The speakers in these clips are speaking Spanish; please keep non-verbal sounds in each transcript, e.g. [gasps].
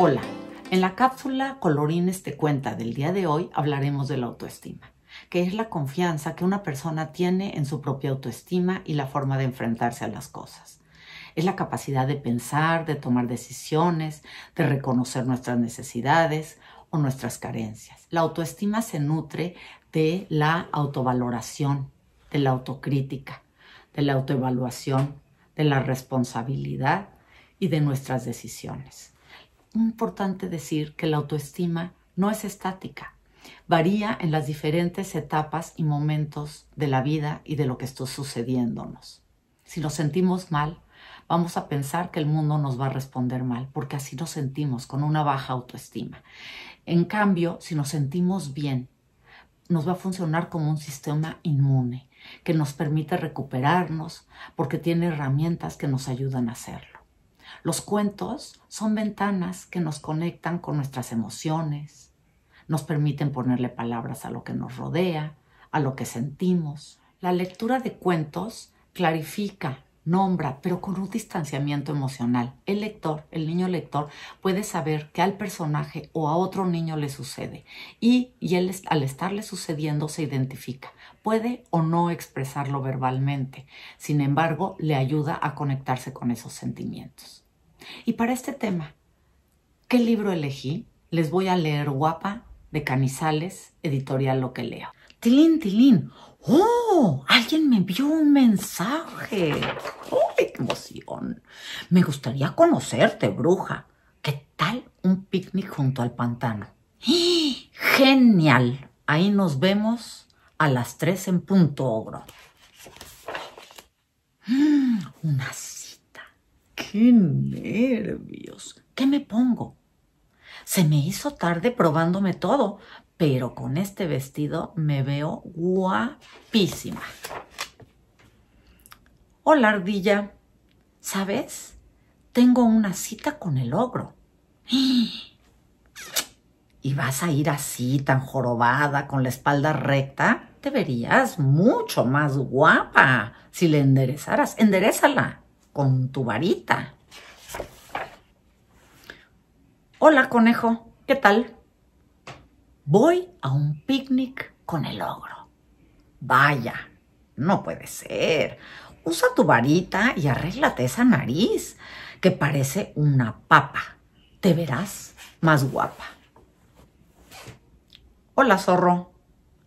Hola, en la cápsula Colorines te cuenta del día de hoy hablaremos de la autoestima, que es la confianza que una persona tiene en su propia autoestima y la forma de enfrentarse a las cosas. Es la capacidad de pensar, de tomar decisiones, de reconocer nuestras necesidades o nuestras carencias. La autoestima se nutre de la autovaloración, de la autocrítica, de la autoevaluación, de la responsabilidad y de nuestras decisiones importante decir que la autoestima no es estática, varía en las diferentes etapas y momentos de la vida y de lo que está sucediéndonos. Si nos sentimos mal, vamos a pensar que el mundo nos va a responder mal, porque así nos sentimos, con una baja autoestima. En cambio, si nos sentimos bien, nos va a funcionar como un sistema inmune, que nos permite recuperarnos, porque tiene herramientas que nos ayudan a hacerlo. Los cuentos son ventanas que nos conectan con nuestras emociones, nos permiten ponerle palabras a lo que nos rodea, a lo que sentimos. La lectura de cuentos clarifica nombra, pero con un distanciamiento emocional. El lector, el niño lector, puede saber que al personaje o a otro niño le sucede y, él, al estarle sucediendo se identifica. Puede o no expresarlo verbalmente, sin embargo, le ayuda a conectarse con esos sentimientos. Y para este tema, ¿qué libro elegí? Les voy a leer Guapa de Canizales, editorial Lo que leo. Tilín, tilín. ¡Oh! Alguien me envió un mensaje. ¡Oh, qué emoción! Me gustaría conocerte, bruja. ¿Qué tal un picnic junto al pantano? [gasps] ¡Genial! Ahí nos vemos a las tres en punto ogro. Mm, una cita. ¡Qué nervios! ¿Qué me pongo? Se me hizo tarde probándome todo, pero con este vestido me veo guapísima. Hola, ardilla. ¿Sabes? Tengo una cita con el ogro. [gasps] ¿Y vas a ir así, tan jorobada, con la espalda recta? Te verías mucho más guapa si le enderezaras. Enderezala con tu varita. Hola conejo, ¿qué tal? Voy a un picnic con el ogro. Vaya, no puede ser. Usa tu varita y arréglate esa nariz, que parece una papa. Te verás más guapa. Hola, zorro.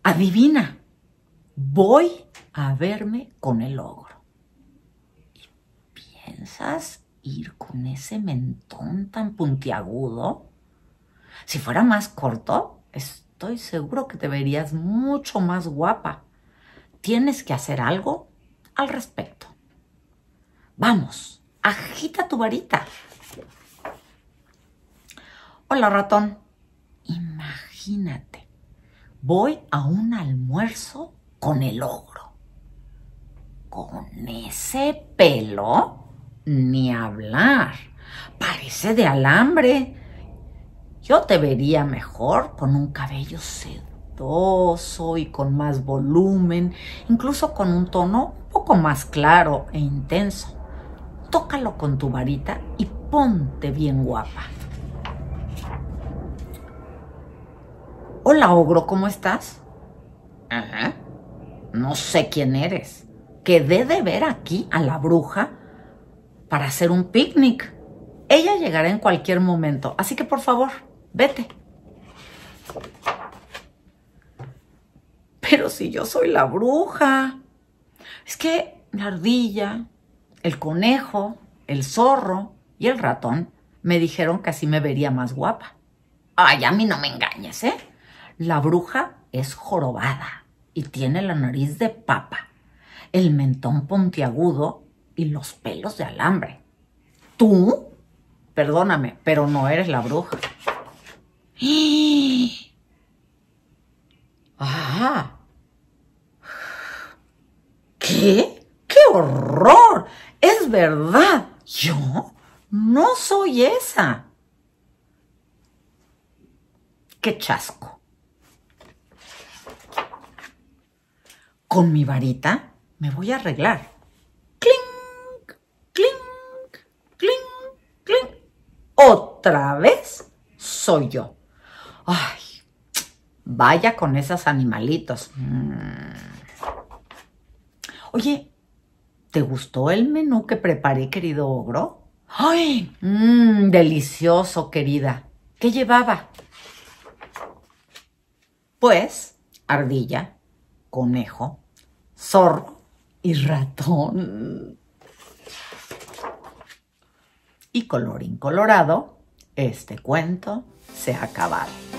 Adivina, voy a verme con el ogro. Y piensas ir con ese mentón tan puntiagudo? Si fuera más corto, estoy seguro que te verías mucho más guapa. Tienes que hacer algo al respecto. Vamos, agita tu varita. Hola ratón, imagínate, voy a un almuerzo con el ogro. ¿Con ese pelo? Ni hablar. Parece de alambre. Yo te vería mejor con un cabello sedoso y con más volumen, incluso con un tono un poco más claro e intenso. Tócalo con tu varita y ponte bien guapa. Hola, ogro, ¿cómo estás? Ajá. No sé quién eres. Quedé de ver aquí a la bruja para hacer un picnic. Ella llegará en cualquier momento, así que por favor, vete. Pero si yo soy la bruja. Es que la ardilla, el conejo, el zorro y el ratón me dijeron que así me vería más guapa. Ay, a mí no me engañes, ¿eh? La bruja es jorobada y tiene la nariz de papa, el mentón puntiagudo y los pelos de alambre. Tú, perdóname, pero no eres la bruja. [gasps] ¡Ah! ¿Qué? ¡Qué horror! Es verdad, yo no soy esa. ¡Qué chasco! Con mi varita me voy a arreglar. otra vez soy yo. Ay, vaya con esos animalitos. Mm. Oye, ¿te gustó el menú que preparé, querido ogro? Ay, mm, delicioso, querida. ¿Qué llevaba? Pues, ardilla, conejo, zorro y ratón. Y colorín colorado, este cuento se ha acabado.